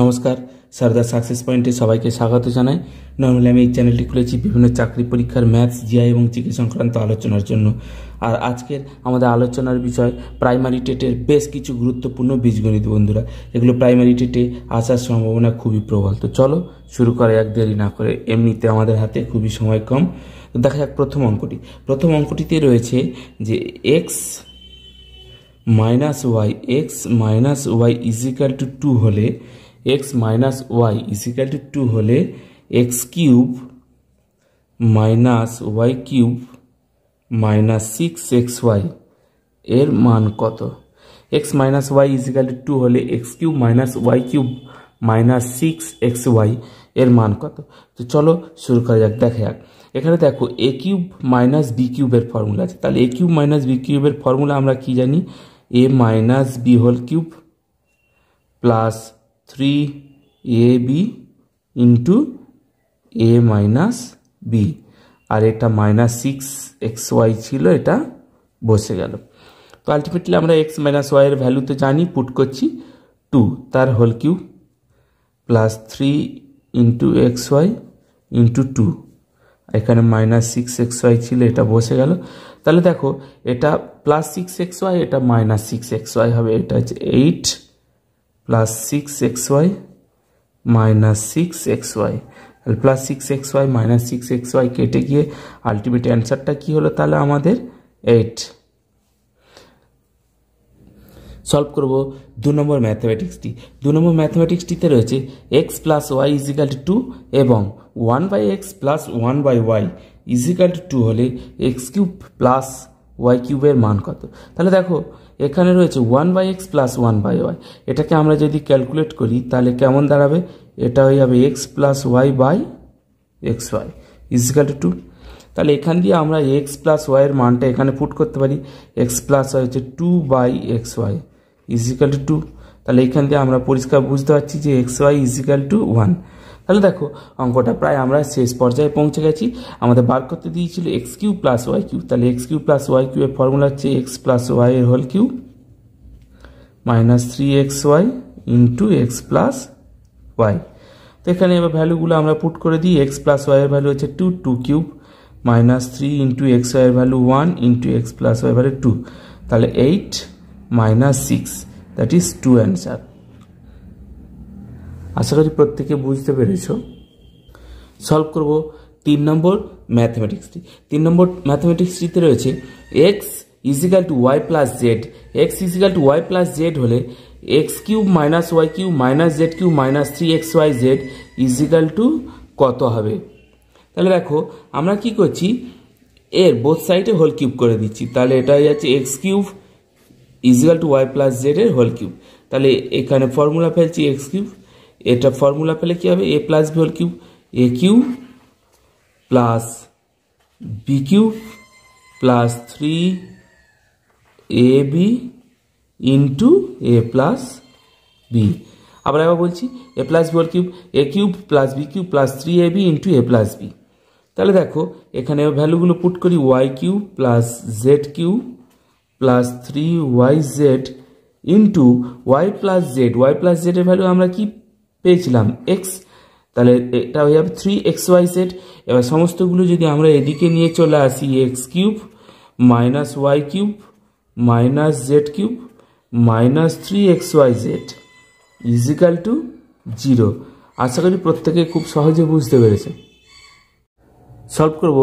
নমস্কার সারদা সাকসেস পয়েন্টে সবাইকে স্বাগত জানাই নর্মালি আমি এই চ্যানেলটি খুলেছি বিভিন্ন চাকরি পরীক্ষার ম্যাথস জিআই এবং চিকিৎসা সংক্রান্ত আলোচনার জন্য আর আজকের আমাদের আলোচনার বিষয় প্রাইমারি টেটের বেশ কিছু গুরুত্বপূর্ণ বীজগণিত বন্ধুরা এগুলো প্রাইমারি টেটে আসার সম্ভাবনা খুবই প্রবল তো চলো শুরু করে এক দেরি না করে এমনিতে আমাদের হাতে খুবই সময় কম তো দেখা যাক প্রথম অঙ্কটি প্রথম অঙ্কটিতে রয়েছে যে X minus Y X minus Y equal to two হলে X minus Y equal to two হলে X cube minus Y cube minus six X Y এর মান কত X minus Y equal to two হলে X cube minus Y cube minus six X Y এর মান কত তো চলো শুরু করা যাক দেখা যাক এখানে দেখো এ কিউব মাইনাস বি কিউবের ফর্মুলা আছে তাহলে এ কিউব মাইনাস বি কিউবের ফর্মুলা আমরা কি জানি A minus B whole cube plus three A B into A minus B আর এটা মাইনাস সিক্স এক্স ওয়াই ছিল এটা বসে গেল তো আলটিমেটলি আমরা এক্স মাইনাস ওয়াইয়ের ভ্যালুতে জানি পুট করছি টু তার whole cube plus three into X Y into two এখানে মাইনাস সিক্স এক্স ওয়াই ছিল এটা বসে গেল তাহলে দেখো এটা প্লাস সিক্স এক্স ওয়াই এটা মাইনাস সিক্স এক্স ওয়াই হবে এটা হচ্ছে eight plus six X Y minus six X Y plus six X Y minus six X Y কেটে গিয়ে আলটিমেট অ্যান্সারটা কী হলো তাহলে আমাদের এইট সলভ করব দু নম্বর ম্যাথমেটিক্সটি দু নম্বর ম্যাথমেটিক্সটিতে রয়েছে X plus Y equal to এবং one by X plus one by Y equal to হলে এক্স কিউব প্লাস ওয়াই কিউবের মান কত তাহলে দেখো এখানে রয়েছে one by X plus one by Y এটাকে আমরা যদি ক্যালকুলেট করি তাহলে কেমন দাঁড়াবে এটা হয়ে যাবে X plus Y by X Y equal to two তাহলে এখান দিয়ে আমরা এক্স প্লাস ওয়াইয়ের মানটা এখানে পুট করতে পারি এক্স প্লাস ওয়াই হচ্ছে two by X Y equal to তাহলে এখান দিয়ে আমরা পরিষ্কার বুঝতে পারছি যে X Y equal to one তাহলে দেখো অঙ্কটা প্রায় আমরা শেষ পর্যায়ে পৌঁছে গেছি আমাদের বার করতে দিয়েছিল X cube plus Y cube তাহলে X cube plus Y cube এর ফর্মুলা হচ্ছে এক্স প্লাস ওয়াই এর whole cube minus three X Y into X plus Y তো এখানে এবার ভ্যালুগুলো আমরা পুট করে দিই এক্স প্লাস ওয়াই এর ভ্যালু হচ্ছে two two cube minus three into X এর value one into X plus Y value two তাহলে eight minus six that is two answer আশা করি প্রত্যেকে বুঝতে পেরেছ সলভ করব তিন নম্বর ম্যাথমেটিক্সটি তিন নম্বর ম্যাথমেটিক্সটিতে রয়েছে X equal to Y plus Z X equal to Y plus Z হলে X cube minus Y cube minus Z cube minus three X Y Z equal to কত হবে তাহলে দেখো আমরা কি করছি এর বোথ সাইডে হোল কিউব করে দিচ্ছি তাহলে এটা হয়ে যাচ্ছে X cube equal to Y plus Z এর হোল কিউব তাহলে এখানে ফর্মুলা ফেলছি এক্স কিউব এটা ফর্মুলা পেলে কী হবে এ plus B whole cube A cube plus B cube plus three A B into A plus B আবার আবার বলছি A plus B cube A cube plus B cube plus three A B into A plus B তাহলে দেখো এখানে ভ্যালুগুলো put করি Y cube plus Z cube plus three Y Z into Y plus Z Y plus জেডের value আমরা কি পেয়েছিলাম x তাহলে এটা হয়ে যাবে থ্রি এক্স ওয়াই সেট এবার সমস্তগুলো যদি আমরা এদিকে নিয়ে চলে আসি X cube minus Y cube minus Z cube minus three X Y Z equal to zero আশা করি প্রত্যেকে খুব সহজে বুঝতে পেরেছে সলভ করব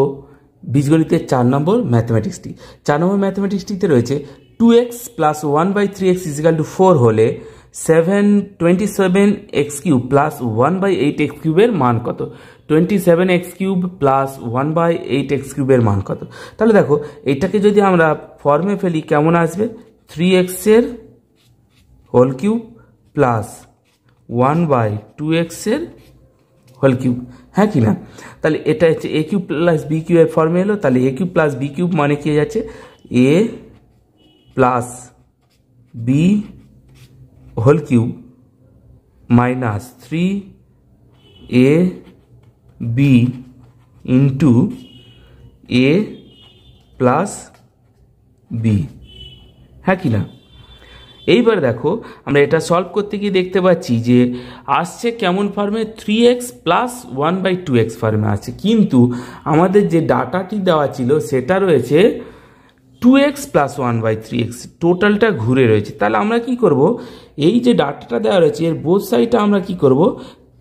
বীজগণিতের চার নম্বর ম্যাথমেটিক্সটি চার নম্বর ম্যাথমেটিক্সটিতে রয়েছে two X plus one by three X equal to four হলে seven twenty seven X cube plus one by eight X কিউবের মান কত twenty seven X cube plus one by eight X কিউবের মান কত তাহলে দেখো এটাকে যদি আমরা ফর্মে ফেলি কেমন আসবে থ্রি এক্সের whole cube plus one by two এক্সের হোল কিউব হ্যাঁ কি না তাহলে এটা হচ্ছে এ কিউব প্লাস বি কিউবের ফর্মে এলো তাহলে A cube plus B cube মানে কি যাচ্ছে A plus B whole cube minus three A B into A plus B হ্যাঁ কি না এইবার দেখো আমরা এটা সলভ করতে গিয়ে দেখতে পাচ্ছি যে আসছে কেমন ফর্মে three X plus one by two X ফর্মে আসছে কিন্তু আমাদের যে ডাটাটি দেওয়া ছিল সেটা রয়েছে two X plus one by three X টোটালটা ঘুরে রয়েছে তাহলে আমরা কি করব এই যে ডাটাটা দেওয়া রয়েছে এর বোধ সাইডটা আমরা কি করব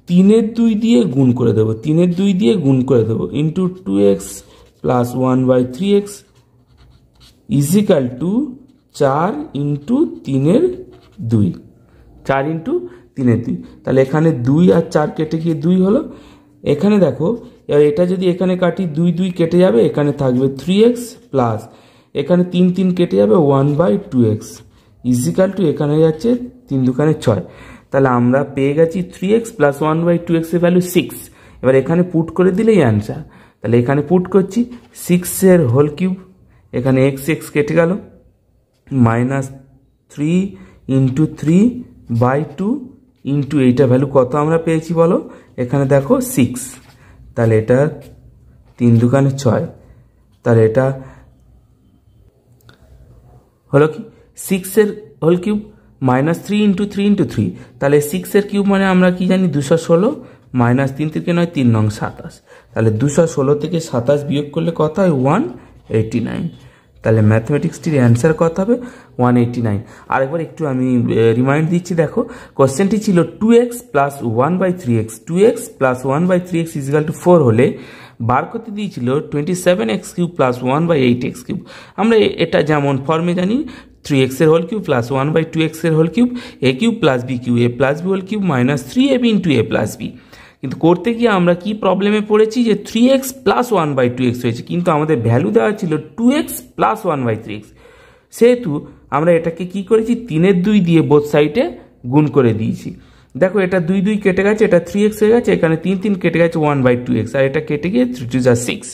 তিনের দুই দিয়ে গুণ করে দেবো তিনের দুই দিয়ে গুণ করে দেবো into two X plus one by three X equal to চার ইন্টু তিনের দুই চার ইন্টু তিনের দুই তাহলে এখানে দুই আর চার কেটে গিয়ে দুই হলো এখানে দেখো এবার এটা যদি এখানে কাটি দুই দুই কেটে যাবে এখানে থাকবে থ্রি এক্স প্লাস এখানে তিন তিন কেটে যাবে one by two X equal to এখানে যাচ্ছে তিন দুখানে ছয় তাহলে আমরা পেয়ে গেছি three X plus one by two এক্সের ভ্যালু সিক্স এবার এখানে পুট করে দিলেই অ্যান্সার তাহলে এখানে পুট করছি সিক্সের হোল কিউব এখানে এক্স এক্স কেটে গেল minus three into three by two into এইটা ভ্যালু কত আমরা পেয়েছি বলো এখানে দেখো সিক্স তাহলে এটা তিন দুখানে ছয় তাহলে এটা হলো কি সিক্সের whole cube minus three into three into three তাহলে সিক্সের কিউব মানে আমরা কি জানি দুশো ষোলো মাইনাস তিন থেকে নয় তিন নং সাতাশ তাহলে দুশো ষোলো থেকে সাতাশ বিয়োগ করলে কত হয় ওয়ান এইটি নাইন তাহলে ম্যাথমেটিক্সটির অ্যান্সার কত হবে ওয়ান এইটি নাইন আরেকবার একটু আমি রিমাইন্ড দিচ্ছি দেখো কোশ্চেনটি ছিল two X plus one by three X two X plus one by three X equal to four হলে বার করতে দিয়েছিল twenty seven X cube plus one by eight X cube আমরা এটা যেমন ফর্মে জানি থ্রি এক্সের whole cube plus one by two এক্সের whole cube A cube plus B cube A plus B whole cube minus three A B into A plus B কিন্তু করতে গিয়ে আমরা কি প্রবলেমে পড়েছি যে three X plus one by two X হয়েছে কিন্তু আমাদের ভ্যালু দেওয়া ছিল two X plus one by three X সেহেতু আমরা এটাকে কি করেছি তিনের দুই দিয়ে বোধ সাইডে গুণ করে দিয়েছি দেখো এটা দুই দুই কেটে গেছে এটা থ্রি এক্স হয়ে গেছে এখানে তিন তিন কেটে গেছে ওয়ান বাই টু এক্স আর এটা কেটে গিয়ে থ্রি টু যা সিক্স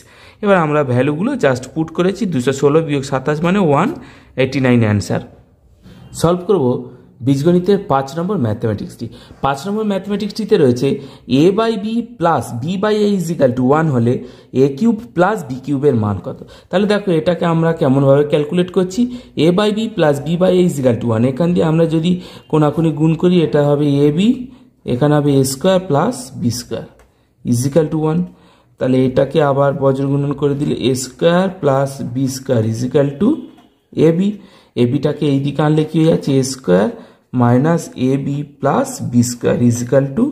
এবার আমরা ভ্যালুগুলো জাস্ট পুট করেছি দুশো ষোলো বিয়োগ সাতাশ মানে one eighty nine answer solve করব বীজগণিতের পাঁচ নম্বর ম্যাথমেটিক্সটি পাঁচ নম্বর ম্যাথমেটিক্সটিতে রয়েছে a by b plus b by a equal to one হলে এ কিউব প্লাস বি কিউবের মান কত তাহলে দেখো এটাকে আমরা কেমনভাবে ক্যালকুলেট করছি a by b plus b by a equal to one এখান দিয়ে আমরা যদি কোনাকুনি গুণ করি এটা হবে এ বি এখানে হবে a square plus b square equal to one তাহলে এটাকে আবার বজ্রগুণন করে দিলে a square plus b square equal to a b a বিটাকে এই দিকে আনলে কী হয়ে যাচ্ছে a square minus a b plus b square equal to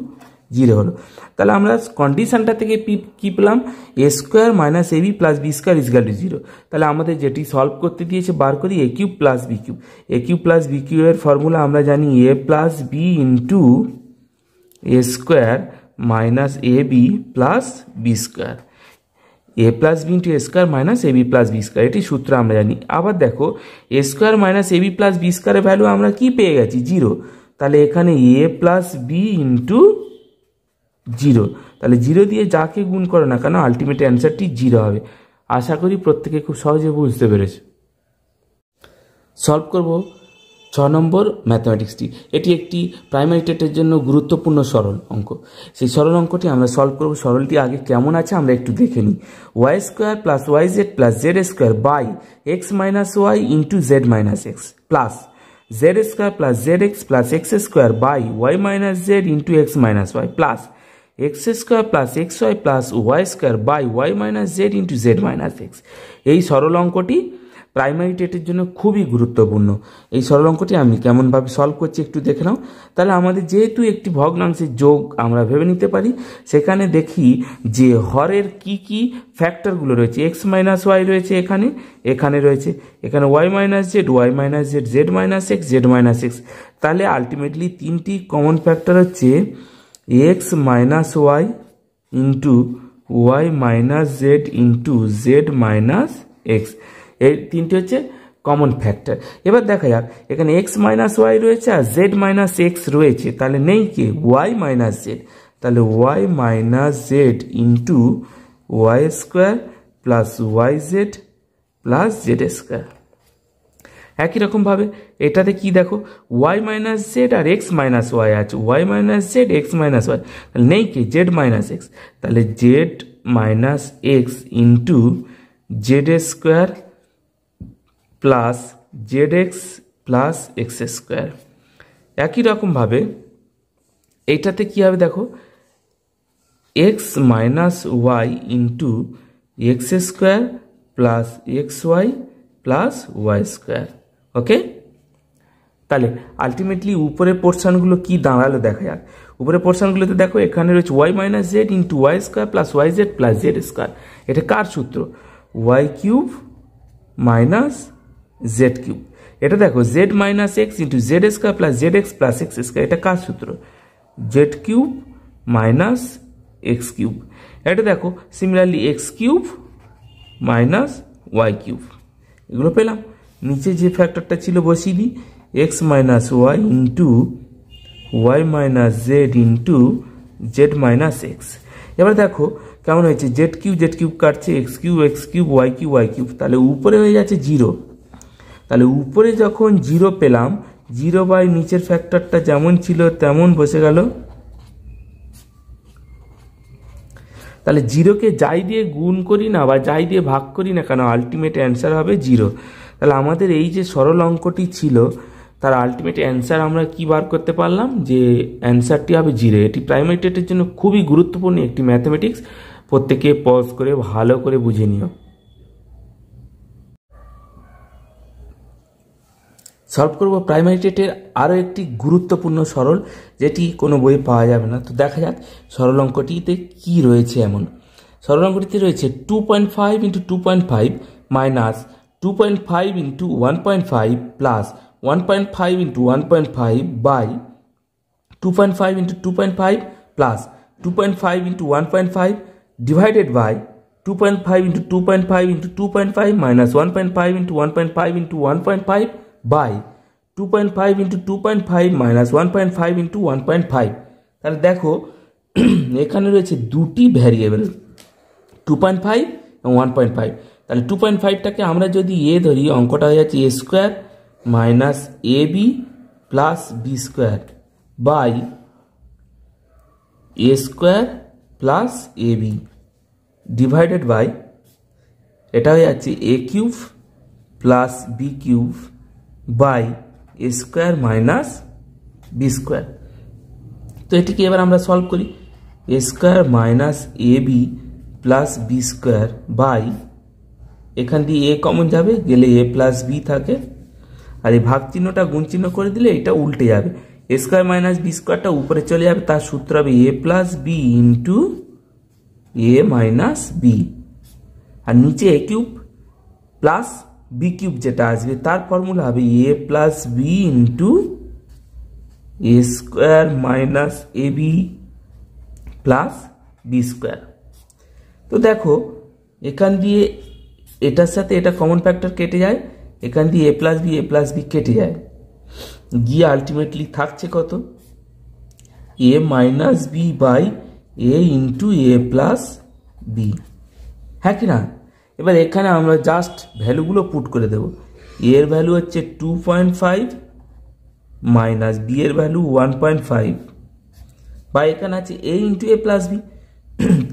zero হলো তাহলে আমরা কন্ডিশানটা থেকে পি কী পেলাম a square minus a b plus b square equal to zero তাহলে আমাদের যেটি সলভ করতে দিয়েছে বার করি a cube plus B cube A cube plus b কিউবের ফর্মুলা আমরা জানি a plus b into a square minus a b plus b square a plus b into a square minus a b plus b square এটি সূত্র আমরা জানি আবার দেখো a square minus a b plus b স্কোয়ারের value আমরা কি পেয়ে গেছি জিরো তাহলে এখানে a plus b into zero তাহলে জিরো দিয়ে যাকে গুণ করো না কেন আলটিমেট অ্যান্সারটি জিরো হবে আশা করি প্রত্যেকে খুব সহজে বুঝতে পেরেছ সলভ করবো ছ নম্বর ম্যাথমেটিক্সটি এটি একটি প্রাইমারি টেটের জন্য গুরুত্বপূর্ণ সরল অঙ্ক সেই সরল অঙ্কটি আমরা সলভ করব সরলটি আগে কেমন আছে আমরা একটু দেখে নিই y square plus y z plus z square by x minus y into z minus x plus z square plus Z x plus x square by y minus z into x minus y plus x square plus x Y plus y square by y minus z into z minus x এই সরল অঙ্কটি primary টেটের জন্য খুবই গুরুত্বপূর্ণ এই সরল অঙ্কটি আমি কেমনভাবে সলভ করছি একটু দেখে নাও তাহলে আমাদের যেহেতু একটি ভগ্নাংশের যোগ আমরা ভেবে নিতে পারি সেখানে দেখি যে হরের কি কি ফ্যাক্টরগুলো রয়েছে এক্স মাইনাস ওয়াই রয়েছে এখানে এখানে রয়েছে এখানে y minus z y minus z z minus x z minus x তাহলে আলটিমেটলি তিনটি কমন ফ্যাক্টর হচ্ছে x minus y into y minus z into z minus x এই তিনটি হচ্ছে কমন ফ্যাক্টর এবার দেখা যাক এখানে এক্স মাইনাস ওয়াই রয়েছে আর জেড মাইনাস এক্স রয়েছে তাহলে নেই কি ওয়াই মাইনাস জেড তাহলে y minus z into y square plus y z plus z square একই রকমভাবে এটাতে কি দেখো ওয়াই মাইনাস জেড আর এক্স মাইনাস ওয়াই আছে y minus z x minus y তাহলে নেই কি জেড মাইনাস এক্স তাহলে z minus x into z square plus Z x plus x square একই রকমভাবে এইটাতে কী হবে দেখো x minus y into x square plus x Y plus y square okay তাহলে আলটিমেটলি উপরে পোর্শানগুলো কি দাঁড়ালো দেখা যাক উপরে পোর্শনগুলোতে দেখো এখানে রয়েছে y minus z into y square plus y z plus z square এটা কার সূত্র y cube minus Z cube এটা দেখো z minus x into z square plus Z x plus x square এটা কাজ সূত্র z cube minus x cube এটা দেখো similarly x cube minus Y cube এগুলো পেলাম নিচে যে ফ্যাক্টরটা ছিল বসিয়ে দিই x minus y into y minus z into z minus x এবার দেখো কেমন হয়েছে জেড কিউব জেড কিউব কাটছে x cube x cube y cube y cube তাহলে উপরে হয়ে যাচ্ছে জিরো তাহলে উপরে যখন জিরো পেলাম জিরো বাই নিচের ফ্যাক্টরটা যেমন ছিল তেমন বসে গেল তাহলে জিরোকে যাই দিয়ে গুণ করি না বা যাই দিয়ে ভাগ করি না কেন আলটিমেট অ্যান্সার হবে জিরো তাহলে আমাদের এই যে সরল অঙ্কটি ছিল তার আলটিমেট অ্যান্সার আমরা কি বার করতে পারলাম যে অ্যান্সারটি হবে জিরো এটি প্রাইমারি টেটের জন্য খুবই গুরুত্বপূর্ণ একটি ম্যাথামেটিক্স প্রত্যেকে পজ করে ভালো করে বুঝে নিও সলভ করব প্রাইমারি টেটের আরও একটি গুরুত্বপূর্ণ সরল যেটি কোনো বইয়ে পাওয়া যাবে না তো দেখা যাক সরল অঙ্কটিতে কী রয়েছে এমন সরল অঙ্কটিতে রয়েছে two point five into two point five minus two point five into one point five plus one point five into one point five by two point five into two point five plus two point five into one point five divided by two point five into two point five into two point five minus one point five into one point five into one point five by two point five into two point five minus one point five into one point five তাহলে দেখো এখানে রয়েছে দুটি variable two point five এবং one point five তাহলে two point ফাইভটাকে আমরা যদি এ ধরি অঙ্কটা হয়ে যাচ্ছে a square minus a b plus b square by a square plus a b divided by এটা হয়ে যাচ্ছে a cube plus B cube by a square minus b square তো এটিকে এবার আমরা সলভ করি a square minus a b plus b square by এখান দিয়ে এ কমন যাবে গেলে এ প্লাস বি থাকে আর এই ভাগ চিহ্নটা গুণ চিহ্ন করে দিলে এটা উল্টে যাবে এ স্কোয়ার মাইনাস বি স্কোয়ারটা উপরে চলে যাবে তার সূত্র হবে এ প্লাস বি ইন্টু এ মাইনাস বি আর নিচে a cube plus B cube যেটা আসবে তার ফর্মুলা হবে এ plus b into a square minus a b plus b square তো দেখো এখান দিয়ে এটার সাথে এটা কমন ফ্যাক্টর কেটে যায় এখান দিয়ে a plus b a plus b কেটে যায় গিয়ে আলটিমেটলি থাকছে কত a minus b by a into A plus B হ্যাঁ কি না এবার এখানে আমরা জাস্ট ভ্যালুগুলো পুট করে দেব এর ভ্যালু হচ্ছে two point five minus b এর ভ্যালু ওয়ান পয়েন্ট ফাইভ বা এখানে আছে a into A plus B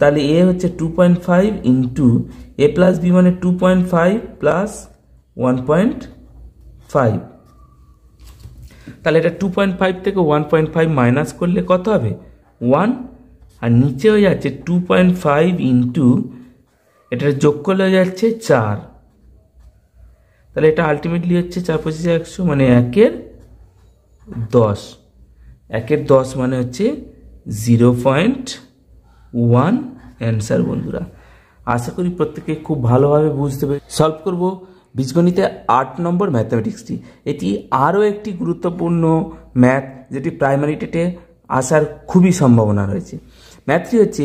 তাহলে এ হচ্ছে টু পয়েন্ট ফাইভ ইন্টু এ প্লাস বি মানে two point five plus one point five তাহলে এটা টু পয়েন্ট ফাইভ থেকে ওয়ান পয়েন্ট ফাইভ মাইনাস করলে কত হবে ওয়ান আর নিচে হয়ে যাচ্ছে টু পয়েন্ট ফাইভ ইন্টু এটা যোগ করলে হয়ে যাচ্ছে চার তাহলে এটা আলটিমেটলি হচ্ছে চার পঁচিশে একশো মানে একের দশ একের দশ মানে হচ্ছে জিরো পয়েন্ট ওয়ান অ্যান্সার বন্ধুরা আশা করি প্রত্যেকে খুব ভালোভাবে বুঝতে পেরে সলভ করব বীজগণিতে আট নম্বর ম্যাথামেটিক্সটি এটি আরও একটি গুরুত্বপূর্ণ ম্যাথ যেটি প্রাইমারি টেটে আসার খুবই সম্ভাবনা রয়েছে ম্যাথটি হচ্ছে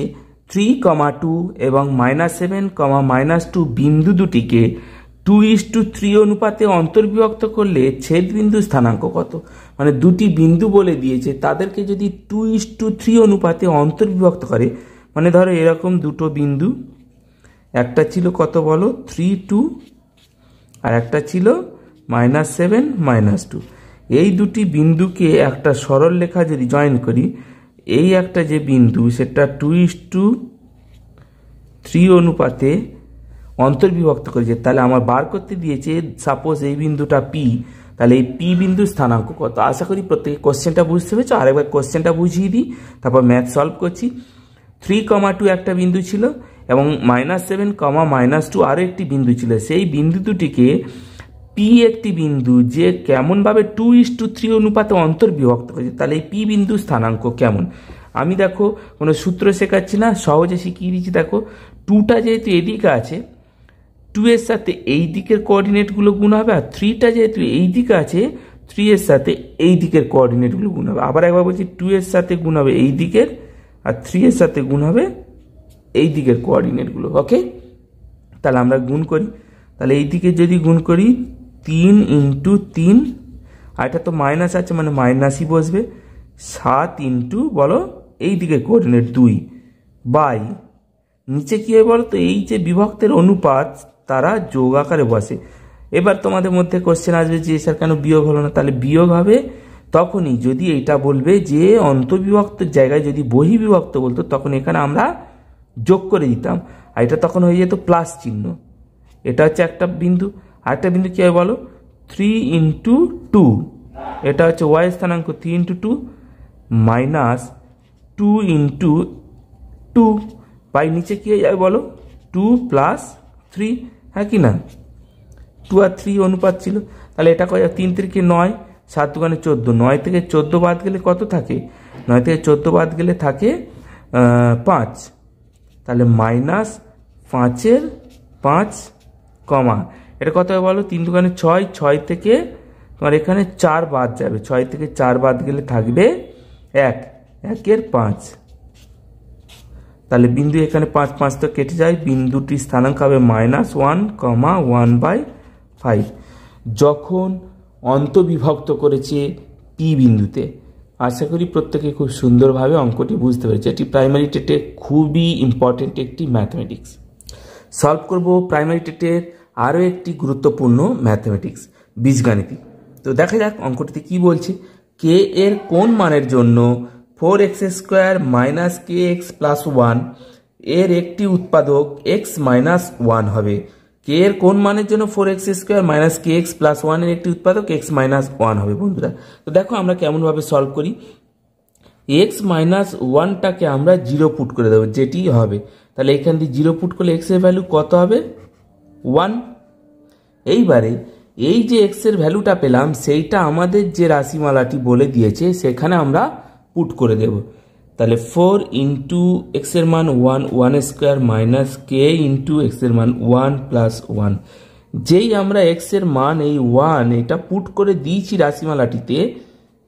থ্রি কমা টু এবং minus seven comma minus two বিন্দু দুটিকে টু ইস টু থ্রি অনুপাতে অন্তর্বিভক্ত করলে ছেদ ছেদবিন্দু স্থানাঙ্ক কত মানে দুটি বিন্দু বলে দিয়েছে তাদেরকে যদি টু ইস টু থ্রি অনুপাতে অন্তর্বিভক্ত করে মানে ধরো এরকম দুটো বিন্দু একটা ছিল কত বলো থ্রি টু আর একটা ছিল মাইনাস সেভেন মাইনাস টু এই দুটি বিন্দুকে একটা সরল লেখা যদি জয়েন করি এই একটা যে বিন্দু সেটা টু ইস টু থ্রি অনুপাতে অন্তর্বিভক্ত করেছে তাহলে আমার বার করতে দিয়েছে সাপোজ এই বিন্দুটা পি তাহলে এই পি বিন্দু স্থানাঙ্ক কত আশা করি প্রত্যেকে কোশ্চেনটা বুঝতে পেরেছো আরেকবার কোশ্চেনটা বুঝিয়ে দিই তারপর ম্যাথ সলভ করছি থ্রি কমা টু একটা বিন্দু ছিল এবং minus seven comma minus two আরও একটি বিন্দু ছিল সেই বিন্দু দুটিকে পি একটি বিন্দু যে কেমনভাবে টু ইস টু থ্রি অনুপাতে অন্তর্বিভক্ত হয়েছে তাহলে এই পি বিন্দু স্থানাঙ্ক কেমন আমি দেখো কোনো সূত্র শেখাচ্ছি না সহজে শিখিয়ে দিচ্ছি দেখো টুটা যেহেতু এদিকে আছে টু এর সাথে এই দিকের কোঅর্ডিনেটগুলো গুণ হবে আর থ্রিটা যেহেতু এই দিকে আছে থ্রি এর সাথে এই দিকের কোঅর্ডিনেটগুলো গুণ হবে আবার একবার বলছি টু এর সাথে গুণ হবে এই দিকের আর থ্রি এর সাথে গুণ হবে এই দিকের কোঅর্ডিনেটগুলো ওকে তাহলে আমরা গুণ করি তাহলে এই দিকে যদি গুণ করি তিন ইন্টু তিন আর এটা তো মাইনাস আছে মানে মাইনাসই বসবে সাত ইন্টু বলো এই দিকে কোঅর্ডিনেট দুই বাই নিচে কী হয় বলো তো এই যে বিভক্তের অনুপাত তারা যোগ আকারে বসে এবার তোমাদের মধ্যে কোশ্চেন আসবে যে স্যার কেন বিয়োগ হলো না তাহলে বিয়োগ হবে তখনই যদি এটা বলবে যে অন্তর্বিভক্তের জায়গায় যদি বহিবিভক্ত বলতো তখন এখানে আমরা যোগ করে দিতাম আর এটা তখন হয়ে যেত প্লাস চিহ্ন এটা হচ্ছে একটা বিন্দু আরেকটা বিন্দু কী হবে বলো থ্রি ইন্টু টু এটা হচ্ছে ওয়াই স্থানাঙ্ক three into two minus two into two by নিচে কী হয়ে যাবে বলো টু প্লাস থ্রি হ্যাঁ কি না টু আর থ্রি অনুপাত ছিল তাহলে এটা কয় তিন থেকে নয় সাত দোকানে চোদ্দো নয় থেকে চোদ্দো বাদ গেলে কত থাকে নয় থেকে চোদ্দো বাদ গেলে থাকে পাঁচ তাহলে মাইনাস পাঁচের পাঁচ কমা এটা কত বলো তিন দুখানে ছয় ছয় থেকে তোমার এখানে চার বাদ যাবে ছয় থেকে চার বাদ গেলে থাকবে এক একের পাঁচ তাহলে বিন্দু এখানে পাঁচ পাঁচ তো কেটে যায় বিন্দুটি স্থানাঙ্ক হবে minus one comma one by five যখন অন্তবিভক্ত করেছে পি বিন্দুতে আশা করি প্রত্যেকে খুব সুন্দরভাবে অঙ্কটি বুঝতে পেরেছে এটি প্রাইমারি টেটে খুবই ইম্পর্টেন্ট একটি ম্যাথমেটিক্স সলভ করব প্রাইমারি টেটের আরও একটি গুরুত্বপূর্ণ ম্যাথমেটিক্স বীজগাণিতিক তো দেখা যাক অঙ্কটিতে কি বলছে কে এর কোন মানের জন্য four x square minus k x plus one এর একটি উৎপাদক এক্স মাইনাস ওয়ান হবে কে এর কোন মানের জন্য four x square minus k x plus ওয়ানের একটি উৎপাদক এক্স মাইনাস ওয়ান হবে বন্ধুরা তো দেখো আমরা কেমনভাবে সলভ করি এক্স মাইনাস ওয়ানটাকে আমরা জিরো পুট করে দেবো যেটি হবে তাহলে এখান দিয়ে জিরো পুট করলে এক্সের ভ্যালু কত হবে ওয়ান এইবারে এই যে এক্সের ভ্যালুটা পেলাম সেইটা আমাদের যে রাশিমালাটি বলে দিয়েছে সেখানে আমরা পুট করে দেব তাহলে ফোর ইন্টু এক্সের মান one one square minus k into এক্সের মান ওয়ান প্লাস ওয়ান যেই আমরা এক্সের মান এই ওয়ান এটা পুট করে দিয়েছি রাশিমালাটিতে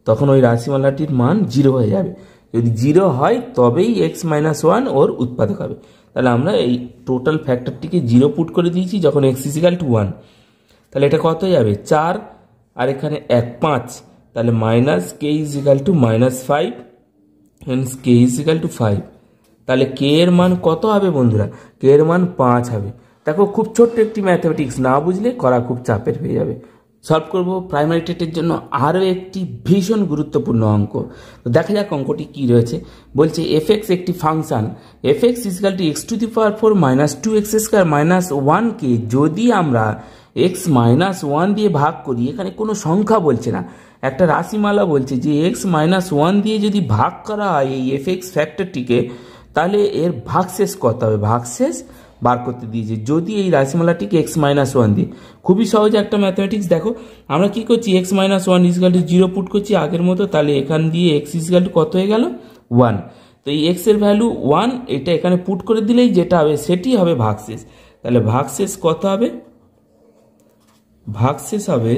তখন ওই রাশিমালাটির মান জিরো হয়ে যাবে যদি জিরো হয় তবেই এক্স মাইনাস ওয়ান ওর উৎপাদক হবে তাহলে আমরা এই টোটাল ফ্যাক্টরটিকে জিরো পুট করে দিয়েছি যখন এক্স ইজিক্যাল টু ওয়ান তাহলে এটা কত যাবে চার আর এখানে এক পাঁচ তাহলে minus k equal to minus five means k equal to five তাহলে কে এর মান কত হবে বন্ধুরা কে এর মান পাঁচ হবে দেখো খুব ছোট্ট একটি ম্যাথামেটিক্স না বুঝলে করা খুব চাপের হয়ে যাবে সলভ করব প্রাইমারি টেটের জন্য আরও একটি ভীষণ গুরুত্বপূর্ণ অঙ্ক তো দেখা যাক অঙ্কটি কী রয়েছে বলছে এফ একটি function f x equal to x to the power four minus two x square minus ওয়ানকে যদি আমরা এক্স মাইনাস ওয়ান দিয়ে ভাগ করি এখানে কোনো সংখ্যা বলছে না একটা রাশিমালা বলছে যে এক্স মাইনাস ওয়ান দিয়ে যদি ভাগ করা হয় এই এফ এক্স ফ্যাক্টরটিকে তাহলে এর ভাগশেষ কত হবে ভাগশেষ বার করতে দিয়েছে যদি এই রাশিমালাটিকে এক্স মাইনাস ওয়ান দিয়ে খুবই সহজে একটা ম্যাথমেটিক্স দেখো আমরা কি করছি x minus one equal to zero put করছি আগের মতো তাহলে এখান দিয়ে এক্স ইজগাল টু কত হয়ে গেল ওয়ান তো এই এক্সের ভ্যালু ওয়ান এটা এখানে পুট করে দিলেই যেটা হবে সেটি হবে ভাগশেষ তাহলে ভাগশেষ কত হবে ভাগশেষ হবে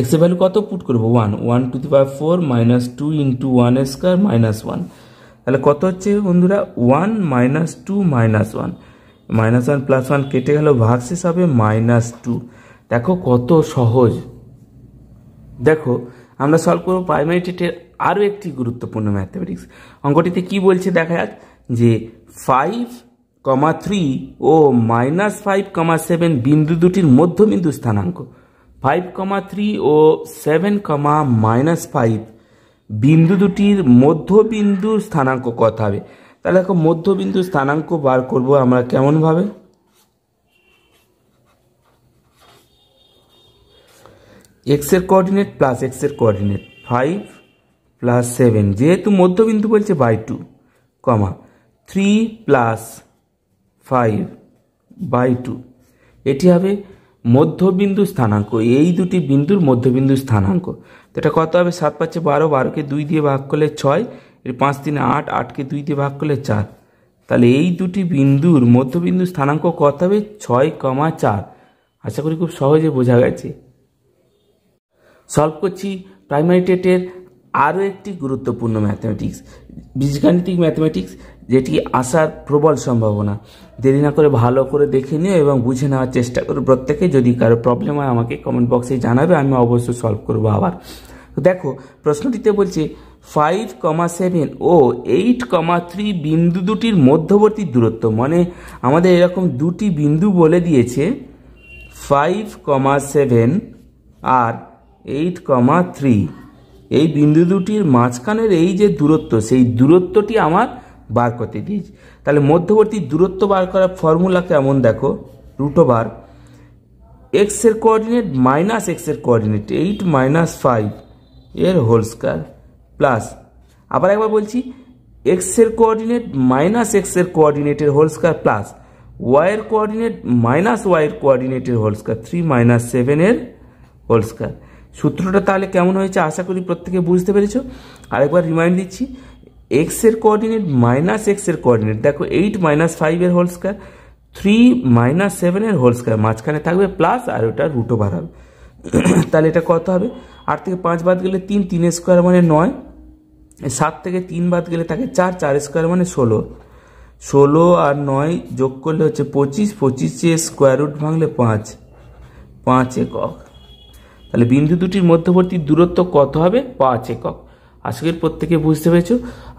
এক্সের ভ্যালু কত পুট করবো one one to the power four minus two into one square minus one তাহলে কত হচ্ছে বন্ধুরা one minus two minus one minus one plus one কেটে গেল ভাগশেষ হবে মাইনাস টু দেখো কত সহজ দেখো আমরা সলভ করবো প্রাইমারি টেটের আরও একটি গুরুত্বপূর্ণ ম্যাথামেটিক্স অঙ্কটিতে কি বলছে দেখা যাক যে ফাইভ কমা থ্রি ও মাইনাস ফাইভ কমা সেভেন বিন্দু দুটির মধ্যবিন্দু স্থানাঙ্ক ফাইভ কমা থ্রি ও সেভেন কমা মাইনাস ফাইভ বিন্দু দুটির মধ্যবিন্দু স্থানাঙ্ক কত হবে তাহলে এখন মধ্যবিন্দু স্থানাঙ্ক বার করব আমরা কেমনভাবে এক্সের কোঅর্ডিনেট প্লাস এক্সের কোঅর্ডিনেট ফাইভ প্লাস সেভেন যেহেতু মধ্যবিন্দু বলছে by two comma three plus five by two এটি হবে মধ্যবিন্দু স্থানাঙ্ক এই দুটি বিন্দুর মধ্যবিন্দু স্থানাঙ্ক তো এটা কত হবে সাত পাঁচে বারো বারোকে দুই দিয়ে ভাগ করলে ছয় এর পাঁচ তিনে আট আটকে দুই দিয়ে ভাগ করলে চার তাহলে এই দুটি বিন্দুর মধ্যবিন্দু স্থানাঙ্ক কত হবে ছয় কমা চার আশা করি খুব সহজে বোঝা গেছে সলভ করছি প্রাইমারি টেটের আরও একটি গুরুত্বপূর্ণ ম্যাথমেটিক্স বীজগাণিতিক ম্যাথমেটিক্স যেটি আসার প্রবল সম্ভাবনা দেরি না করে ভালো করে দেখে নিও এবং বুঝে নেওয়ার চেষ্টা করো প্রত্যেকে যদি কারো প্রবলেম হয় আমাকে কমেন্ট বক্সে জানাবে আমি অবশ্যই সলভ করবো আবার দেখো প্রশ্নটিতে বলছে ফাইভ কমা সেভেন ও এইট কমা থ্রি বিন্দু দুটির মধ্যবর্তী দূরত্ব মানে আমাদের এরকম দুটি বিন্দু বলে দিয়েছে ফাইভ কমা সেভেন আর এইট কমা থ্রি এই বিন্দু দুটির মাঝখানের এই যে দূরত্ব সেই দূরত্বটি আমার বার করতে দিয়েছি তাহলে মধ্যবর্তী দূরত্ব বার করার ফর্মুলা কেমন দেখো রুটোবার এক্সের কোঅর্ডিনেট মাইনাস এক্সের কোঅর্ডিনেট এইট মাইনাস ফাইভ এর হোল স্কোয়ার প্লাস আবার একবার বলছি এক্সের কোঅর্ডিনেট মাইনাস এক্সের কোঅর্ডিনেটের হোল স্কোয়ার প্লাস ওয়াইয়ের কোঅর্ডিনেট মাইনাস ওয়াইয়ের কোঅর্ডিনেটের হোল স্কোয়ার থ্রি মাইনাস সেভেনের হোল স্কোয়ার সূত্রটা তাহলে কেমন হয়েছে আশা করি প্রত্যেকে বুঝতে পেরেছ আরেকবার রিমাইন্ড দিচ্ছি এক্স এর কোঅর্ডিনেট মাইনাস এক্স এর কোঅর্ডিনেট দেখো এইট মাইনাস ফাইভের হোল স্কোয়ার থ্রি মাইনাস সেভেনের হোল স্কোয়ার মাঝখানে থাকবে প্লাস আর ওটা রুটও বার হবে তাহলে এটা কত হবে আট থেকে পাঁচ বাদ গেলে তিন তিন স্কোয়ার মানে নয় সাত থেকে তিন বাদ গেলে থাকে চার চার স্কোয়ার মানে ষোলো ষোলো আর নয় যোগ করলে হচ্ছে পঁচিশ পঁচিশে স্কোয়ার রুট ভাঙলে পাঁচ পাঁচ একক তাহলে বিন্দু দুটির মধ্যবর্তী দূরত্ব কত হবে পাঁচ একক আজকের প্রত্যেকে বুঝতে পেরেছো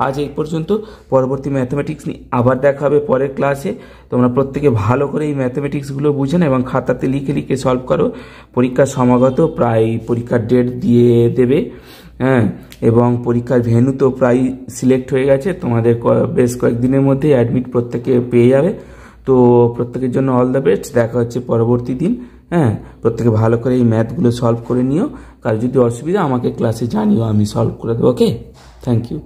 আজ এই পর্যন্ত পরবর্তী ম্যাথমেটিক্স নিয়ে আবার দেখা হবে পরের ক্লাসে তোমরা প্রত্যেকে ভালো করে এই ম্যাথমেটিক্সগুলো বুঝে না এবং খাতাতে লিখে লিখে সলভ করো পরীক্ষা সমাগত প্রায় পরীক্ষার ডেট দিয়ে দেবে হ্যাঁ এবং পরীক্ষার ভেনু তো প্রায় সিলেক্ট হয়ে গেছে তোমাদের বেশ কয়েকদিনের মধ্যে অ্যাডমিট প্রত্যেকে পেয়ে যাবে তো প্রত্যেকের জন্য অল দ্য বেস্ট দেখা হচ্ছে পরবর্তী দিন হ্যাঁ প্রত্যেকে ভালো করে এই ম্যাথগুলো সলভ করে নিও কার যদি অসুবিধা আমাকে ক্লাসে জানিও আমি সলভ করে দেবো ওকে থ্যাংক ইউ